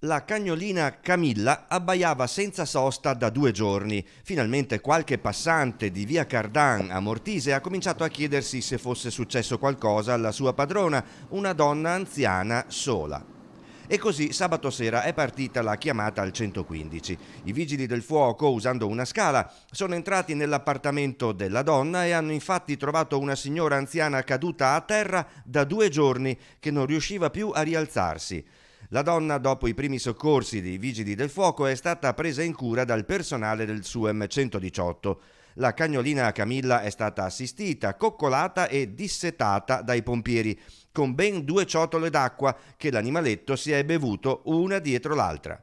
La cagnolina Camilla abbaiava senza sosta da due giorni. Finalmente qualche passante di via Cardan a Mortise ha cominciato a chiedersi se fosse successo qualcosa alla sua padrona, una donna anziana sola. E così sabato sera è partita la chiamata al 115. I vigili del fuoco, usando una scala, sono entrati nell'appartamento della donna e hanno infatti trovato una signora anziana caduta a terra da due giorni che non riusciva più a rialzarsi. La donna, dopo i primi soccorsi dei vigili del fuoco, è stata presa in cura dal personale del SUEM 118. La cagnolina Camilla è stata assistita, coccolata e dissetata dai pompieri, con ben due ciotole d'acqua che l'animaletto si è bevuto una dietro l'altra.